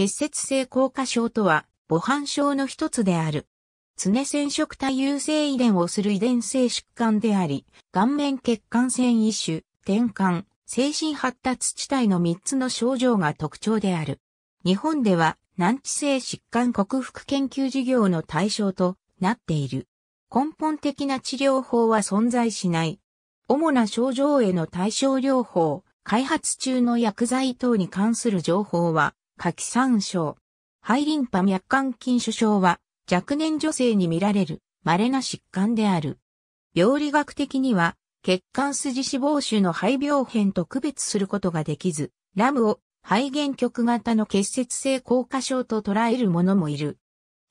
結節性硬化症とは、母反症の一つである。常染色体優性遺伝をする遺伝性疾患であり、顔面血管線、異種、転換、精神発達地帯の3つの症状が特徴である。日本では、難治性疾患克服研究事業の対象となっている。根本的な治療法は存在しない。主な症状への対症療法、開発中の薬剤等に関する情報は、記参症。肺リンパ脈管筋腫症は若年女性に見られる稀な疾患である。病理学的には血管筋脂肪腫の肺病変と区別することができず、ラムを肺原極型の結節性硬化症と捉える者もいる。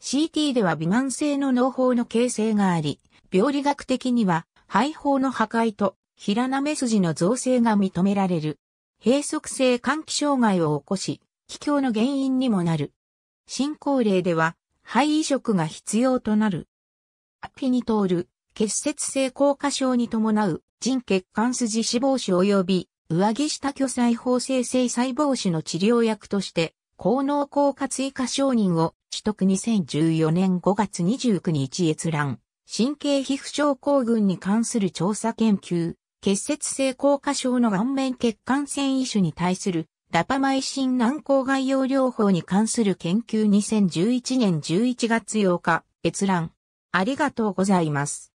CT では微慢性の脳胞の形成があり、病理学的には肺胞の破壊と平な目筋の造成が認められる。閉塞性換気障害を起こし、気境の原因にもなる。進行例では、肺移植が必要となる。アピニトール、結節性硬化症に伴う腎血管筋死亡死及び上着下巨細胞生成細胞死の治療薬として、高能硬化追加承認を取得2014年5月29日閲覧。神経皮膚症候群に関する調査研究、結節性硬化症の顔面血管繊維種に対するラパマイシン軟膏外用療法に関する研究2011年11月8日、閲覧。ありがとうございます。